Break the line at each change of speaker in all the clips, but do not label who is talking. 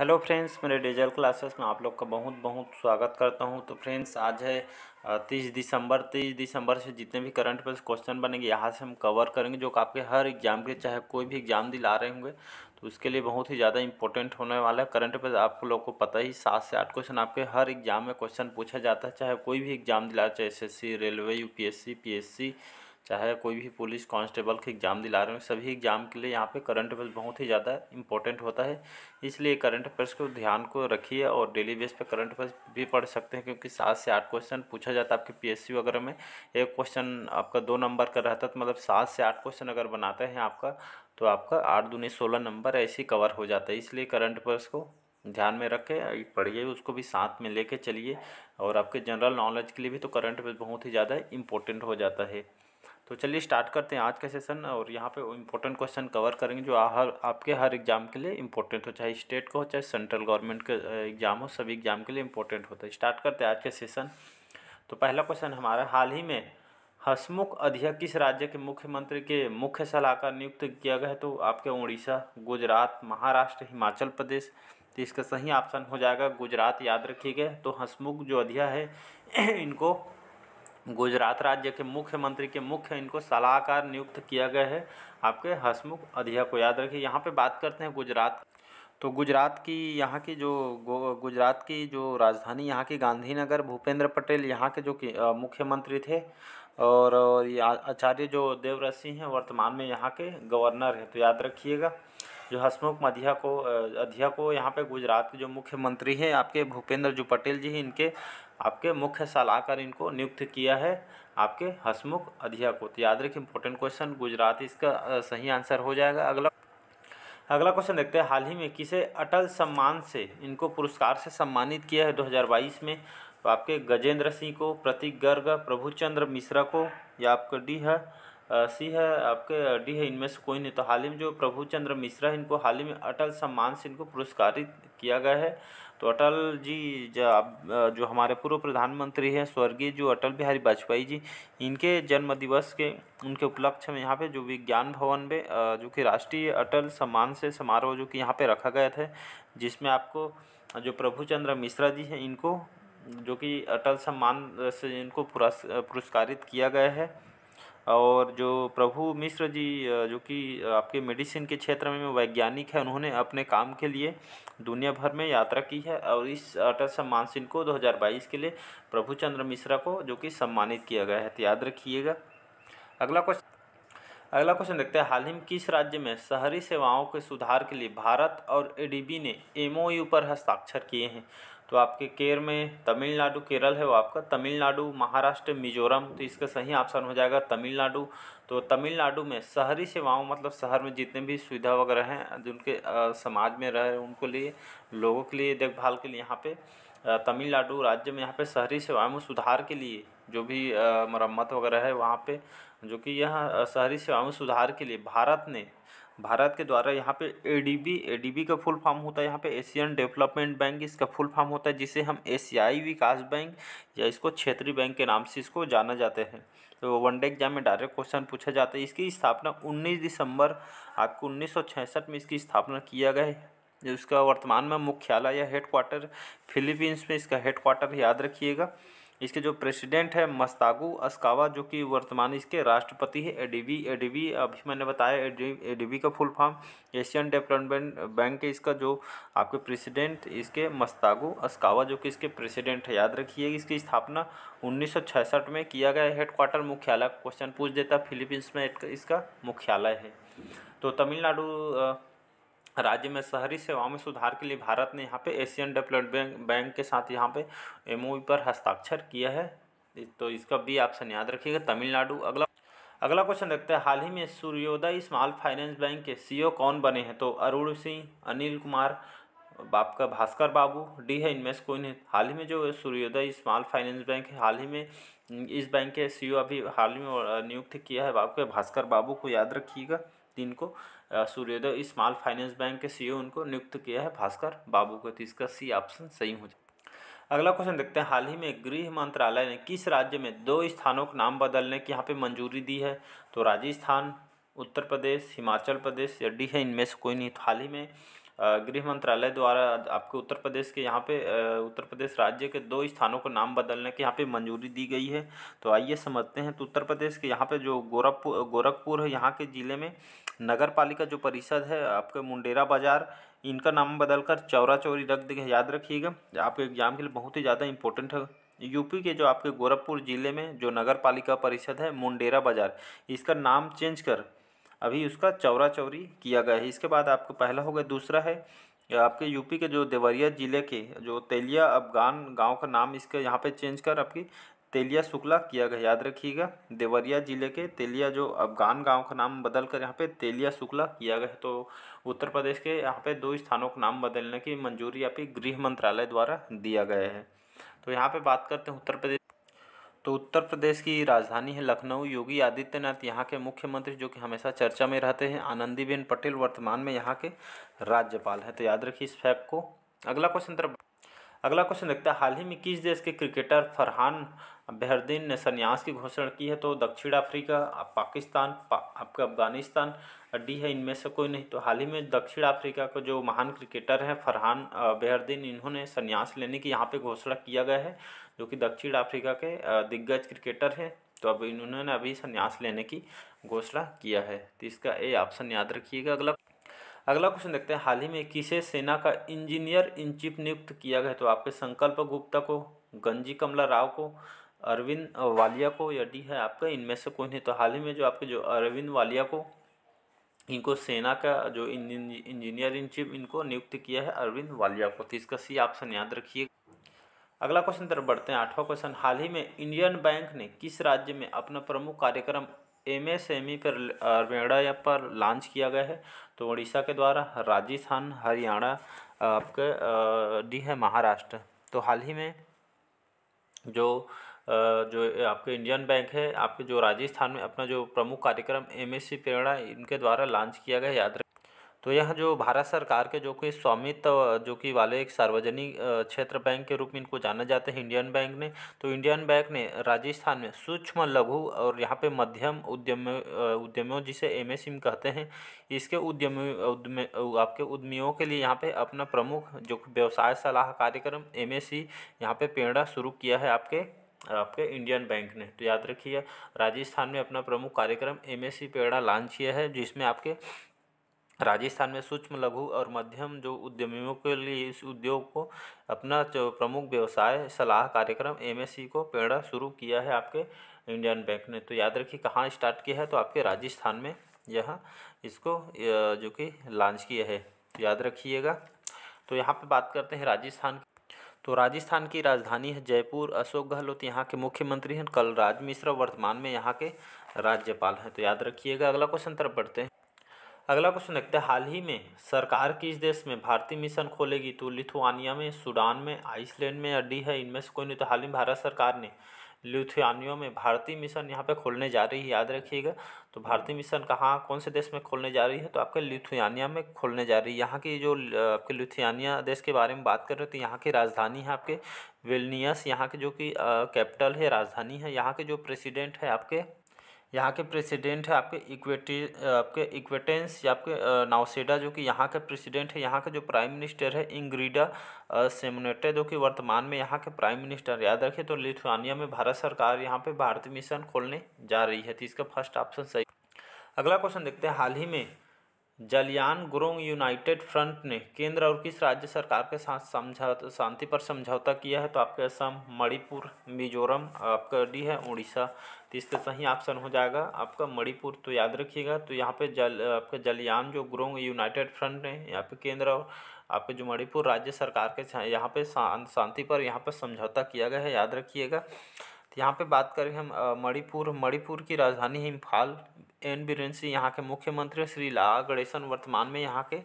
hello friends मेरे digital classes में आप लोग का बहुत बहुत स्वागत करता हूं तो फ्रेंड्स आज है तीस दिसंबर तीस दिसंबर से जितने भी करंट अफेयर्स क्वेश्चन बनेंगे यहाँ से हम कवर करेंगे जो आपके हर एग्जाम के चाहे कोई भी एग्जाम दिला रहे होंगे तो उसके लिए बहुत ही ज़्यादा इंपॉर्टेंट होने वाला है करंट अफेयर्स आप लोग को पता ही सात से आठ क्वेश्चन आपके हर एग्जाम में क्वेश्चन पूछा जाता है चाहे कोई भी एग्जाम दिला चाहे S railway U P S चाहे कोई भी पुलिस कांस्टेबल के एग्ज़ाम दिला रहे हो सभी एग्ज़ाम के लिए यहाँ पे करंट अफेयर्स बहुत ही ज़्यादा इंपॉर्टेंट होता है इसलिए करंट अफेयर्स को ध्यान को रखिए और डेली बेस पे करंट अफेयर्स भी पढ़ सकते हैं क्योंकि सात से आठ क्वेश्चन पूछा जाता है आपके पीएससी वगैरह में एक क्वेश्चन आपका दो नंबर का रहता है तो मतलब सात से आठ क्वेश्चन अगर बनाते हैं आपका तो आपका आठ दूनी सोलह नंबर ऐसे ही कवर हो जाता है इसलिए करंट अफेयर्स को ध्यान में रखें पढ़िए उसको भी साथ में लेके चलिए और आपके जनरल नॉलेज के लिए भी तो करंट अफेयर्स बहुत ही ज़्यादा इम्पोर्टेंट हो जाता है तो चलिए स्टार्ट करते हैं आज का सेशन और यहाँ पे इम्पोर्टेंट क्वेश्चन कवर करेंगे जो हर आपके हर एग्ज़ाम के लिए इम्पोर्टेंट हो चाहे स्टेट का हो चाहे सेंट्रल गवर्नमेंट का एग्ज़ाम हो सभी एग्ज़ाम के लिए इम्पोर्टेंट होता है स्टार्ट करते हैं आज का सेशन तो पहला क्वेश्चन हमारा हाल ही में हसमुख अध्यक्ष किस राज्य के मुख्यमंत्री के मुख्य सलाहकार नियुक्त किया गया है तो आपके उड़ीसा गुजरात महाराष्ट्र हिमाचल प्रदेश तो इसका सही ऑप्शन हो जाएगा गुजरात याद रखिएगा तो हसमुख जो अध्याय है इनको गुजरात राज्य के मुख्यमंत्री के मुख्य इनको सलाहकार नियुक्त किया गया है आपके हसमुख अधिया को याद रखिए यहाँ पे बात करते हैं गुजरात तो गुजरात की यहाँ की जो गुजरात की जो राजधानी यहाँ की गांधीनगर भूपेंद्र पटेल यहाँ के जो मुख्यमंत्री थे और आचार्य जो देवरत सिंह हैं वर्तमान में यहाँ के गवर्नर हैं तो याद रखिएगा जो हसमुख मधिया को अधिया को यहाँ पे गुजरात के जो मुख्यमंत्री हैं आपके भूपेंद्र जो पटेल जी हैं इनके आपके मुख्य सलाहकार इनको नियुक्त किया है आपके हसमुख अधिया को तो याद रखिए इंपॉर्टेंट क्वेश्चन गुजरात इसका सही आंसर हो जाएगा अगला अगला क्वेश्चन देखते हैं हाल ही में किसे अटल सम्मान से इनको पुरस्कार से सम्मानित किया है 2022 में तो आपके गजेंद्र सिंह को प्रतीक गर्ग प्रभुचंद्र मिश्रा को या आपका डी है सी है आपके डी है इनमें से कोई नहीं तो हाल ही में जो प्रभु चंद्र मिश्रा इनको हाल ही में अटल सम्मान से इनको पुरस्कारित किया गया है तो अटल जी जो जो हमारे पूर्व प्रधानमंत्री हैं स्वर्गीय जो अटल बिहारी वाजपेयी जी इनके जन्म दिवस के उनके उपलक्ष्य में यहाँ पे जो विज्ञान भवन में जो कि राष्ट्रीय अटल सम्मान से समारोह जो कि यहाँ पे रखा गया था जिसमें आपको जो प्रभु चंद्र मिश्रा जी हैं इनको जो कि अटल सम्मान से इनको पुरस्कारित किया गया है और जो प्रभु मिश्र जी जो कि आपके मेडिसिन के क्षेत्र में वैज्ञानिक है उन्होंने अपने काम के लिए दुनिया भर में यात्रा की है और इस अटल सम्मान सिंह को 2022 के लिए प्रभु चंद्र मिश्रा को जो कि सम्मानित किया गया है तो याद रखिएगा अगला क्वेश्चन अगला क्वेश्चन देखते हैं हाल ही में किस राज्य में शहरी सेवाओं के सुधार के लिए भारत और ए ने एम पर हस्ताक्षर किए हैं तो आपके केर में तमिलनाडु केरल है वो आपका तमिलनाडु महाराष्ट्र मिजोरम तो इसका सही ऑप्शन हो जाएगा तमिलनाडु तो तमिलनाडु में शहरी सेवाओं मतलब शहर में जितने भी सुविधा वगैरह हैं जिनके समाज में रह रहे उनको लिए लोगों के लिए देखभाल के लिए यहाँ पे तमिलनाडु राज्य में यहाँ पे शहरी सेवाओं में सुधार के लिए जो भी मरम्मत वगैरह है वहाँ पे जो कि यह शहरी सेवाओं में सुधार के लिए भारत ने भारत के द्वारा यहाँ पे एडीबी एडीबी का फुल फॉर्म होता है यहाँ पे एशियन डेवलपमेंट बैंक इसका फुल फॉर्म होता है जिसे हम एशियाई विकास बैंक या इसको क्षेत्रीय बैंक के नाम से इसको जाना जाते हैं तो वनडे एग्जाम में डायरेक्ट क्वेश्चन पूछा जाता है इसकी स्थापना 19 दिसंबर आपको उन्नीस में इसकी स्थापना किया गया है इसका वर्तमान में मुख्यालय या हेडक्वार्टर फिलीपींस में इसका हेडक्वार्टर याद रखिएगा इसके जो प्रेसिडेंट है मस्तागू अस्कावा जो कि वर्तमान इसके राष्ट्रपति है एडीबी एडीबी अभी मैंने बताया एडीबी का full form Asian Development Bank के इसका जो आपके प्रेसिडेंट इसके मस्तागू अस्कावा जो कि इसके प्रेसिडेंट है याद रखिए इसकी स्थापना 1966 में किया गया हेडक्वार्टर मुख्यालय क्वेश्चन पूछ देता फिलीपींस में इसका मुख्यालय है तो तमिलनाडु राज्य में शहरी सेवाओं में सुधार के लिए भारत ने यहाँ पे एशियन डेवलपमेंट बैंक के साथ यहाँ पे एम e पर हस्ताक्षर किया है तो इसका बी ऑप्शन याद रखिएगा तमिलनाडु अगला अगला क्वेश्चन देखते हैं हाल ही में सूर्योदय स्मॉल फाइनेंस बैंक के सीईओ e कौन बने हैं तो अरुण सिंह अनिल कुमार बाप का भास्कर बाबू डी है इनमें कोई नहीं हाल ही में जो सूर्योदय स्मॉल फाइनेंस बैंक है हाल ही में इस बैंक के सीईओ e अभी हाल ही में नियुक्त किया है बाप के भास्कर बाबू को याद रखिएगा तीन को सूर्योदय स्मॉल फाइनेंस बैंक के सीईओ e उनको नियुक्त किया है भास्कर बाबू को तो इसका सी e ऑप्शन सही हो जाए अगला क्वेश्चन देखते हैं हाल ही में गृह मंत्रालय ने किस राज्य में दो स्थानों के नाम बदलने की यहाँ पे मंजूरी दी है तो राजस्थान उत्तर प्रदेश हिमाचल प्रदेश या डी है इनमें से कोई नहीं तो हाल ही में गृह मंत्रालय द्वारा आपके उत्तर प्रदेश के यहाँ पे उत्तर प्रदेश राज्य के दो स्थानों को नाम बदलने की यहाँ पे मंजूरी दी गई है तो आइए समझते हैं तो उत्तर प्रदेश के यहाँ पे जो गोरखपुर गोरखपुर है यहाँ के ज़िले में नगर पालिका जो परिषद है आपके मुंडेरा बाज़ार इनका नाम बदलकर चौरा चौरी रख दिया याद रखिएगा आपके एग्ज़ाम के लिए बहुत ही ज़्यादा इंपॉर्टेंट है यूपी के जो आपके गोरखपुर ज़िले में जो नगर पालिका परिषद है मुंडेरा बाज़ार इसका नाम चेंज कर अभी उसका चौरा चौरी किया गया है इसके बाद आपका पहला हो गया दूसरा है आपके यूपी के जो देवरिया ज़िले के जो तेलिया अफगान गांव का नाम इसके यहाँ पे चेंज कर आपकी तेलिया शुक्ला किया गया याद रखिएगा देवरिया ज़िले के तेलिया जो अफगान गांव का नाम बदल कर यहाँ पे तेलिया शुक्ला किया गया तो उत्तर प्रदेश के यहाँ पे दो स्थानों का नाम बदलने की मंजूरी आपकी गृह मंत्रालय द्वारा दिया गया है तो यहाँ पर बात करते हैं उत्तर प्रदेश तो उत्तर प्रदेश की राजधानी है लखनऊ योगी आदित्यनाथ यहाँ के मुख्यमंत्री जो कि हमेशा चर्चा में रहते हैं आनंदीबेन पटेल वर्तमान में यहाँ के राज्यपाल हैं तो याद रखिए इस फैक्ट को अगला क्वेश्चन तरफ अगला क्वेश्चन देखता है हाल ही में किस देश के क्रिकेटर फरहान बेहरदीन ने संन्यास की घोषणा की है तो दक्षिण अफ्रीका पाकिस्तान पा, आपका अफगानिस्तान अड्डी है इनमें से कोई नहीं तो हाल ही में दक्षिण अफ्रीका का जो महान क्रिकेटर है फरहान बेहरदीन इन्होंने संन्यास लेने की यहाँ पे घोषणा किया गया है जो कि दक्षिण अफ्रीका के दिग्गज क्रिकेटर हैं तो अब इन्होंने अभी संन्यास लेने की घोषणा किया है तो इसका ए ऑप्शन याद रखिएगा अगला अगला क्वेश्चन देखते हैं हाल ही में किसे सेना का इंजीनियर इन चीफ नियुक्त किया गया तो आपके संकल्प गुप्ता को गंजी कमला राव को अरविंद वालिया को या डी है आपका इनमें से कोई नहीं तो हाल ही में जो आपके जो अरविंद वालिया को इनको सेना का जो इंजीनियर इन चीफ इनको नियुक्त किया है अरविंद वालिया को तो इसका सी ऑप्शन याद रखिए अगला क्वेश्चन तरफ बढ़ते हैं आठवां क्वेश्चन हाल ही में इंडियन बैंक ने किस राज्य में अपना प्रमुख कार्यक्रम एम एस एम ई पर मेड़ा या पर लॉन्च किया गया है तो उड़ीसा के द्वारा राजस्थान हरियाणा आपके डी है महाराष्ट्र तो हाल ही में जो जो आपके इंडियन बैंक है आपके जो राजस्थान में अपना जो प्रमुख कार्यक्रम एम एस सी प्रेरणा इनके द्वारा लॉन्च किया गया याद तो यह जो भारत सरकार के जो कि स्वामित्व जो कि वाले एक सार्वजनिक क्षेत्र बैंक के रूप में इनको जाना जाता है इंडियन बैंक ने तो इंडियन बैंक ने राजस्थान में सूक्ष्म लघु और यहाँ पे मध्यम उद्यम उद्यमियों जिसे एम कहते हैं इसके उद्यमी उद्यम आपके उद्यमियों के लिए यहाँ पे अपना प्रमुख जो व्यवसाय सलाह कार्यक्रम एम एस सी यहाँ पे प्रेरणा शुरू किया है आपके आपके इंडियन बैंक ने तो याद रखिए राजस्थान में अपना प्रमुख कार्यक्रम एम एस पेड़ा लॉन्च किया है जिसमें आपके राजस्थान में सूक्ष्म लघु और मध्यम जो उद्यमियों के लिए इस उद्योग को अपना जो प्रमुख व्यवसाय सलाह कार्यक्रम एम को पेड़ा शुरू किया है आपके इंडियन बैंक ने तो याद रखिए कहाँ स्टार्ट किया है तो आपके राजस्थान में यह इसको जो कि लॉन्च किया है तो याद रखिएगा तो यहाँ पे बात करते हैं राजस्थान तो राजस्थान की राजधानी है जयपुर अशोक गहलोत यहाँ के मुख्यमंत्री हैं कलराज मिश्रा वर्तमान में यहाँ के राज्यपाल हैं तो याद रखिएगा अगला क्वेश्चन तरफ बढ़ते हैं अगला क्वेश्चन देखते हैं हाल ही में सरकार किस देश में भारतीय मिशन खोलेगी तो लिथुआनिया में सूडान में आइसलैंड में अड्डी है इनमें से कोई नहीं तो हाल ही में भारत सरकार ने लिथुआनियो में भारतीय मिशन यहाँ पे खोलने जा रही है याद रखिएगा तो भारतीय मिशन कहाँ कौन से देश में खोलने जा रही है तो आपके लिथुआनिया में खोलने जा रही है यहाँ की जो आपके लिथुआनिया देश के बारे में बात कर रहे हो तो यहाँ की राजधानी है आपके वेलनियस यहाँ के जो कि कैपिटल है राजधानी है यहाँ के जो प्रेसिडेंट है आपके यहाँ के प्रेसिडेंट है आपके इक्वेटी आपके इक्वेटेंस या आपके नाउसेडा जो कि यहाँ के प्रेसिडेंट है यहाँ के जो प्राइम मिनिस्टर है इंग्रीडा सेमोनेटे जो कि वर्तमान में यहाँ के प्राइम मिनिस्टर याद रखिए तो लिथुआनिया में भारत सरकार यहाँ पे भारतीय मिशन खोलने जा रही है तो इसका फर्स्ट ऑप्शन सही अगला क्वेश्चन देखते हैं हाल ही में जलयान गुरोंग यूनाइटेड फ्रंट ने केंद्र और किस राज्य सरकार के साथ समझौता शांति पर समझौता किया है तो आपके असम मणिपुर मिजोरम आपका डी है उड़ीसा तो इसके सही ऑप्शन हो जाएगा आपका मणिपुर तो याद रखिएगा तो यहाँ पे जल आपका जलयान जो गुरोंग यूनाइटेड फ्रंट ने यहाँ पे केंद्र और आपके जो मणिपुर राज्य सरकार के यहाँ पे शांति पर यहाँ पर समझौता किया गया है याद रखिएगा तो यहाँ पे बात करें हम मणिपुर मणिपुर की राजधानी है इम्फाल एन बीरेन सिंह यहाँ के मुख्यमंत्री श्री लाल गणेशन वर्तमान में यहाँ के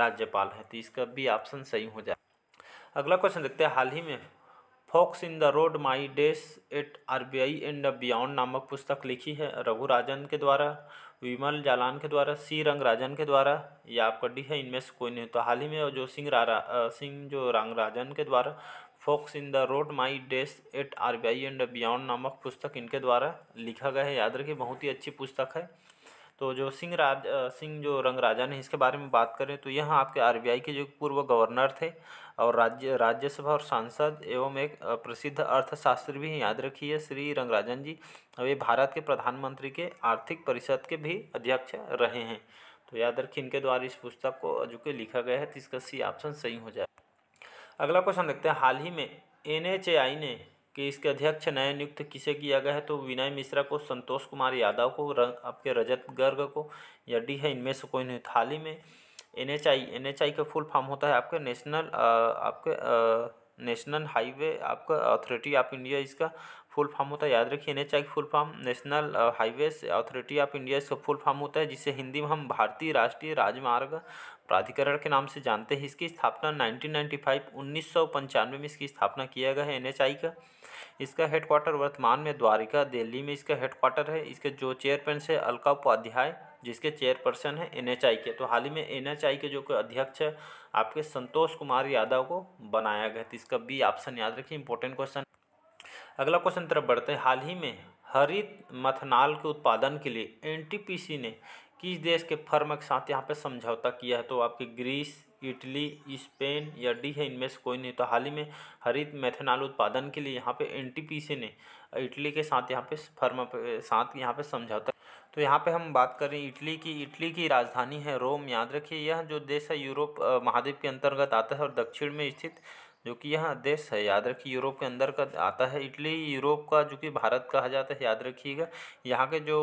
राज्यपाल हैं तो इसका भी ऑप्शन सही हो जाए अगला क्वेश्चन देखते हैं हाल ही में forks in the road my days at R B I and beyond नामक पुस्तक लिखी है रघु राजन के द्वारा विमल जालान के द्वारा सी रंग राजन के द्वारा या आपका डी है इनमें से कोई नहीं तो हाल ही में जो सिंह रा सिंह जो रंग राजन के द्वारा forks in the road my days at R B I and beyond नामक पुस्तक इनके द्वारा लिखा गया है याद रखिए बहुत ही अच्छी पुस्तक है तो जो सिंह राज सिंह जो रंग राजा ने इसके बारे में बात करें तो यह आपके आरबीआई के जो पूर्व गवर्नर थे और राज्य राज्यसभा और सांसद एवं एक प्रसिद्ध अर्थशास्त्री भी हैं याद रखिए श्री रंगराजन जी और ये भारत के प्रधानमंत्री के आर्थिक परिषद के भी अध्यक्ष रहे हैं तो याद रखिए इनके द्वारा इस पुस्तक को जो कि लिखा गया है तो इसका सी ऑप्शन सही हो जाए अगला क्वेश्चन देखते हैं हाल ही में एन एच ने कि इसके अध्यक्ष नए नियुक्त किसे किया गया है तो विनय मिश्रा को संतोष कुमार यादव को आपके रजत गर्ग को या डी है इनमें से कोई नहीं हाल ही में N H I N H I का फुल फॉर्म होता है आपके नेशनल आपके नेशनल हाईवे आपका अथॉरिटी ऑफ इंडिया इसका फुल फॉर्म होता है याद रखिए N H I full form national highway authority of India इसका फुल फॉर्म होता है जिसे हिंदी में हम भारतीय राष्ट्रीय राजमार्ग प्राधिकरण के नाम से जानते हैं इसकी स्थापना 1995 नाइन्टी में इसकी स्थापना किया गया है एनएचआई का इसका हेडक्वार्टर वर्तमान में द्वारिका दिल्ली में इसका हेडक्वार्टर है इसके जो चेयरपर्सन है अलका उपाध्याय जिसके चेयरपर्सन है एनएचआई के तो हाल ही में एनएचआई के जो कोई अध्यक्ष है आपके संतोष कुमार यादव को बनाया गया तो इसका बी ऑप्शन याद रखिए इंपॉर्टेंट क्वेश्चन अगला क्वेश्चन तरफ बढ़ते हैं हाल ही में हरित मथनाल के उत्पादन के लिए एनटीपीसी ने किस देश के फर्म के साथ यहाँ पे समझौता किया है तो आपके ग्रीस इटली स्पेन या डी है इनमें से कोई नहीं तो हाल ही में हरित मेथेनॉल उत्पादन के लिए यहाँ पे एनटीपीसी ने इटली के साथ यहाँ पे फर्म साथ यहाँ पे समझौता तो यहाँ पे हम बात करें इटली की इटली की राजधानी है रोम याद रखिए यह जो देश है यूरोप महाद्वीप के अंतर्गत आता है और दक्षिण में स्थित जो कि यहाँ देश है याद रखिए यूरोप के अंदर का आता है इटली यूरोप का जो कि भारत कहा जाता है याद रखिएगा यहाँ के जो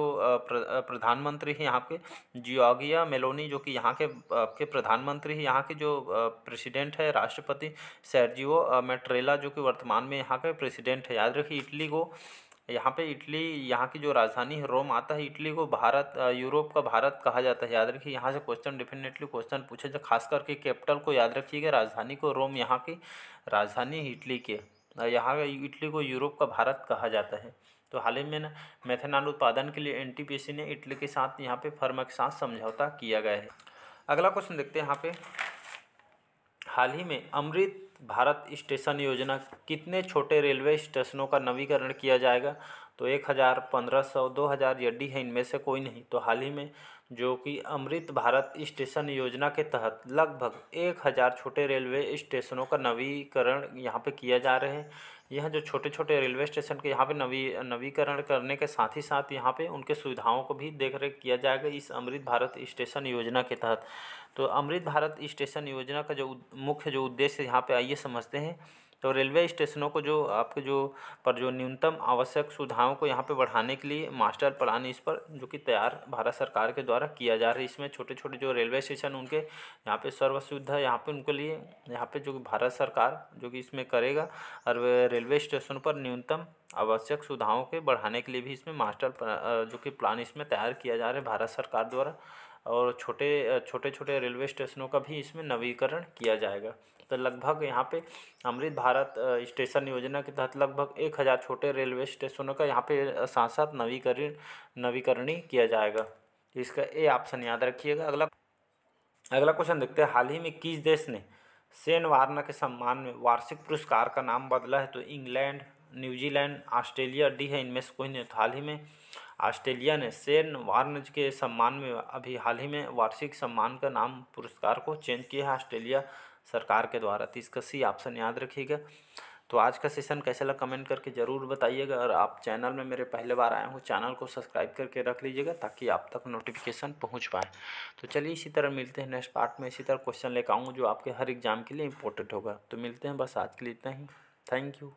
प्रधानमंत्री हैं यहाँ के जियोगिया मेलोनी जो कि यहाँ के आपके प्रधानमंत्री हैं यहाँ के जो प्रेसिडेंट है राष्ट्रपति सैर्जियो मेट्रेला जो कि वर्तमान में यहाँ के प्रेसिडेंट है याद रखिए इटली को यहाँ पे इटली यहाँ की जो राजधानी है रोम आता है इटली को भारत यूरोप का भारत कहा जाता है याद रखिए यहाँ से क्वेश्चन डेफिनेटली क्वेश्चन पूछे जो खास करके कैपिटल को याद रखिएगा राजधानी को रोम यहाँ की राजधानी इटली के यहाँ इटली को यूरोप का भारत कहा जाता है तो हाल ही में ना मेथेनॉल उत्पादन के लिए एन ने इटली के साथ यहाँ पे फर्मा के साथ समझौता किया गया है अगला क्वेश्चन देखते हैं यहाँ पे हाल ही में अमृत भारत स्टेशन योजना कितने छोटे रेलवे स्टेशनों का नवीकरण किया जाएगा तो एक हज़ार पंद्रह सौ दो हज़ार यड्डी है इनमें से कोई नहीं तो हाल ही में जो कि अमृत भारत स्टेशन योजना के तहत लगभग एक हज़ार छोटे रेलवे स्टेशनों का नवीकरण यहाँ पे किया जा रहे हैं यह जो छोटे छोटे रेलवे स्टेशन के यहाँ पे नवी नवीकरण करने के साथ ही साथ यहाँ पे उनके सुविधाओं को भी देख रेख किया जाएगा इस अमृत भारत स्टेशन योजना के तहत तो अमृत भारत स्टेशन योजना का जो मुख्य जो उद्देश्य यहाँ पे आइए समझते हैं तो रेलवे स्टेशनों को जो आपके जो पर जो न्यूनतम आवश्यक सुविधाओं को यहाँ पे बढ़ाने के लिए मास्टर प्लान इस पर जो कि तैयार भारत सरकार के द्वारा किया जा रहा है इसमें छोटे छोटे जो रेलवे स्टेशन उनके यहाँ पे सर्व सुविधा यहाँ पे उनके लिए यहाँ पे जो भारत सरकार जो कि इसमें करेगा और रेलवे स्टेशन पर न्यूनतम आवश्यक सुविधाओं के बढ़ाने के लिए भी इसमें मास्टर जो कि प्लान इसमें तैयार किया जा रहा है भारत सरकार द्वारा और छोटे छोटे छोटे रेलवे स्टेशनों का भी इसमें नवीकरण किया जाएगा तो लगभग यहाँ पे अमृत भारत स्टेशन योजना के तहत लगभग एक हज़ार छोटे रेलवे स्टेशनों का यहाँ पे साथ साथ नवीकरण नवीकरणी किया जाएगा इसका ए ऑप्शन याद रखिएगा अगला अगला क्वेश्चन देखते हैं हाल ही में किस देश ने सेन वारना के सम्मान में वार्षिक पुरस्कार का नाम बदला है तो इंग्लैंड न्यूजीलैंड ऑस्ट्रेलिया डी है इनमें से कोई नहीं तो हाल ही में ऑस्ट्रेलिया ने सेन वार्नज के सम्मान में अभी हाल ही में वार्षिक सम्मान का नाम पुरस्कार को चेंज किया है ऑस्ट्रेलिया सरकार के द्वारा तो इसका सी ऑप्शन याद रखिएगा तो आज का सेशन कैसा लगा कमेंट करके ज़रूर बताइएगा और आप चैनल में मेरे पहले बार आए हो चैनल को सब्सक्राइब करके रख लीजिएगा ताकि आप तक नोटिफिकेशन पहुंच पाए तो चलिए इसी तरह मिलते हैं नेक्स्ट पार्ट में इसी तरह क्वेश्चन लेकर आऊँगा जो आपके हर एग्ज़ाम के लिए इंपॉर्टेंट होगा तो मिलते हैं बस आज के लिए इतना ही थैंक यू